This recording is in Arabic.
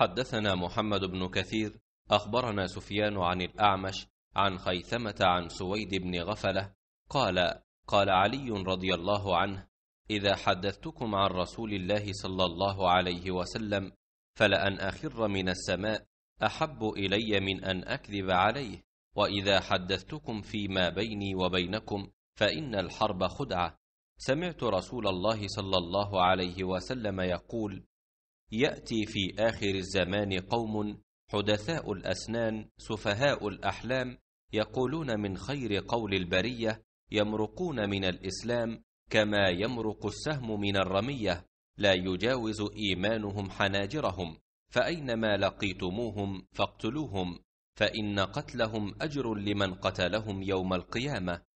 حدثنا محمد بن كثير أخبرنا سفيان عن الأعمش عن خيثمة عن سويد بن غفلة قال قال علي رضي الله عنه إذا حدثتكم عن رسول الله صلى الله عليه وسلم فلأن أخر من السماء أحب إلي من أن أكذب عليه وإذا حدثتكم فيما بيني وبينكم فإن الحرب خدعة سمعت رسول الله صلى الله عليه وسلم يقول ياتي في اخر الزمان قوم حدثاء الاسنان سفهاء الاحلام يقولون من خير قول البريه يمرقون من الاسلام كما يمرق السهم من الرميه لا يجاوز ايمانهم حناجرهم فاينما لقيتموهم فاقتلوهم فان قتلهم اجر لمن قتلهم يوم القيامه